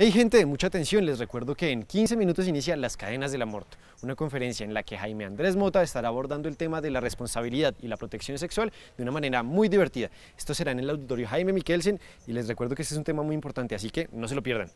Hey gente, mucha atención, les recuerdo que en 15 minutos inicia Las Cadenas del la una conferencia en la que Jaime Andrés Mota estará abordando el tema de la responsabilidad y la protección sexual de una manera muy divertida. Esto será en el auditorio Jaime Mikkelsen y les recuerdo que este es un tema muy importante, así que no se lo pierdan.